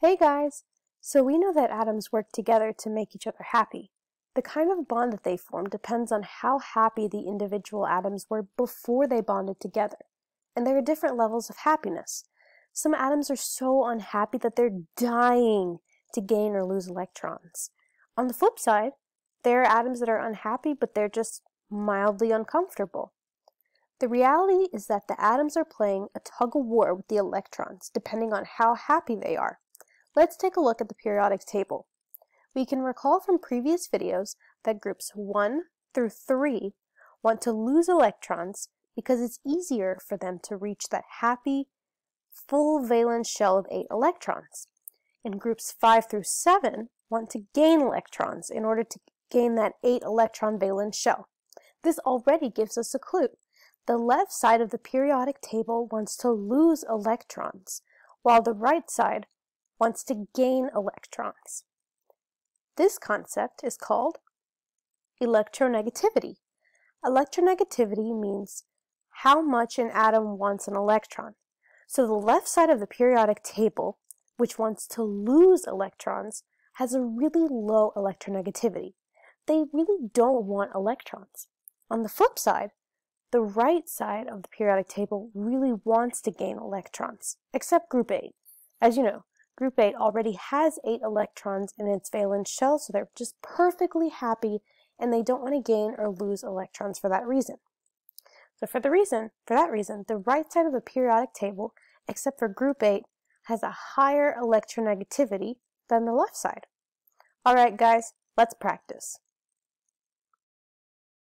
Hey guys! So we know that atoms work together to make each other happy. The kind of bond that they form depends on how happy the individual atoms were before they bonded together. And there are different levels of happiness. Some atoms are so unhappy that they're dying to gain or lose electrons. On the flip side, there are atoms that are unhappy but they're just mildly uncomfortable. The reality is that the atoms are playing a tug of war with the electrons depending on how happy they are. Let's take a look at the periodic table. We can recall from previous videos that groups 1 through 3 want to lose electrons because it's easier for them to reach that happy full valence shell of 8 electrons. And groups 5 through 7 want to gain electrons in order to gain that 8 electron valence shell. This already gives us a clue. The left side of the periodic table wants to lose electrons, while the right side wants to gain electrons. This concept is called electronegativity. Electronegativity means how much an atom wants an electron. So the left side of the periodic table, which wants to lose electrons, has a really low electronegativity. They really don't want electrons. On the flip side, the right side of the periodic table really wants to gain electrons, except group 8. As you know, Group 8 already has 8 electrons in its valence shell, so they're just perfectly happy and they don't want to gain or lose electrons for that reason. So for the reason, for that reason, the right side of the periodic table, except for group 8, has a higher electronegativity than the left side. Alright guys, let's practice.